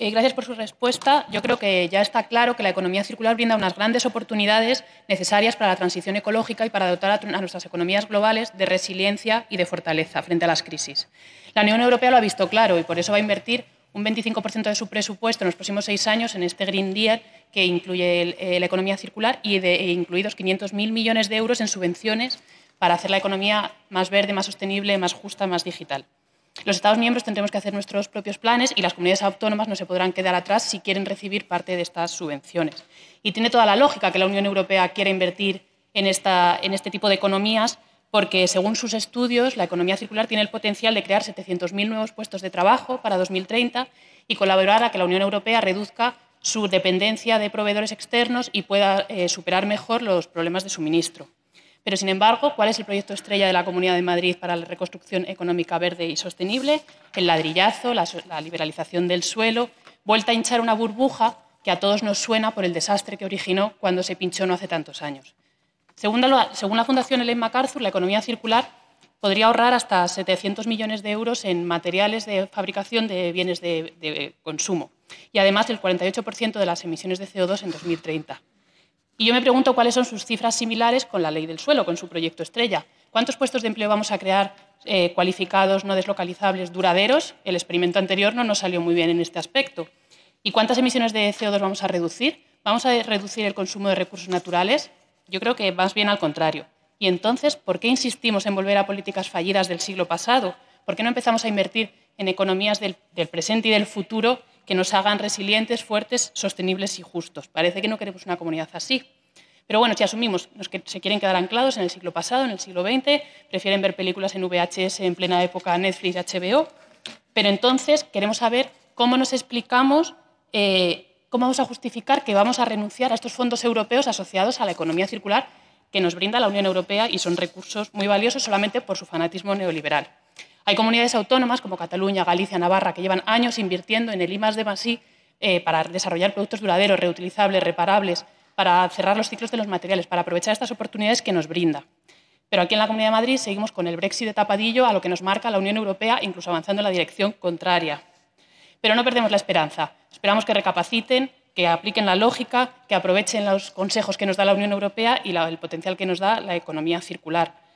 Eh, gracias por su respuesta. Yo creo que ya está claro que la economía circular brinda unas grandes oportunidades necesarias para la transición ecológica y para dotar a, nuestras economías globales de resiliencia y de fortaleza frente a las crisis. La Unión Europea lo ha visto claro y por eso va a invertir un 25% de su presupuesto en los próximos seis años en este Green Deal que incluye eh, la economía circular y de, e incluidos 500.000 millones de euros en subvenciones para hacer la economía más verde, más sostenible, más justa, más digital. Los Estados miembros tendremos que hacer nuestros propios planes y las comunidades autónomas no se podrán quedar atrás si quieren recibir parte de estas subvenciones. Y tiene toda la lógica que la Unión Europea quiera invertir en, este tipo de economías porque, según sus estudios, la economía circular tiene el potencial de crear 700.000 nuevos puestos de trabajo para 2030 y colaborar a que la Unión Europea reduzca su dependencia de proveedores externos y pueda eh, superar mejor los problemas de suministro. Pero, sin embargo, ¿cuál es el proyecto estrella de la Comunidad de Madrid para la reconstrucción económica verde y sostenible? El ladrillazo, la, liberalización del suelo, vuelta a hinchar una burbuja que a todos nos suena por el desastre que originó cuando se pinchó no hace tantos años. Según la, Fundación Elena MacArthur, la economía circular podría ahorrar hasta 700 millones de euros en materiales de fabricación de bienes de, de consumo y además el 48% de las emisiones de CO2 en 2030. Y yo me pregunto cuáles son sus cifras similares con la ley del suelo, con su proyecto estrella. ¿Cuántos puestos de empleo vamos a crear eh, cualificados, no deslocalizables, duraderos? El experimento anterior no nos salió muy bien en este aspecto. ¿Y cuántas emisiones de CO2 vamos a reducir? ¿Vamos a reducir el consumo de recursos naturales? Yo creo que más bien al contrario. Y entonces, ¿por qué insistimos en volver a políticas fallidas del siglo pasado? ¿Por qué no empezamos a invertir en economías del presente y del futuro que nos hagan resilientes, fuertes, sostenibles y justos. Parece que no queremos una comunidad así. Pero bueno, si asumimos los que se quieren quedar anclados en el siglo pasado, en el siglo XX, prefieren ver películas en VHS en plena época Netflix, HBO, pero entonces queremos saber cómo nos explicamos, eh, cómo vamos a justificar que vamos a renunciar a estos fondos europeos asociados a la economía circular que nos brinda la Unión Europea y son recursos muy valiosos solamente por su fanatismo neoliberal. Hay comunidades autónomas como Cataluña, Galicia, Navarra, que llevan años invirtiendo en el I, de Masí eh, para desarrollar productos duraderos, reutilizables, reparables, para cerrar los ciclos de los materiales, para aprovechar estas oportunidades que nos brinda. Pero aquí en la Comunidad de Madrid seguimos con el Brexit de tapadillo a lo que nos marca la Unión Europea, incluso avanzando en la dirección contraria. Pero no perdemos la esperanza. Esperamos que recapaciten, que apliquen la lógica, que aprovechen los consejos que nos da la Unión Europea y el potencial que nos da la economía circular.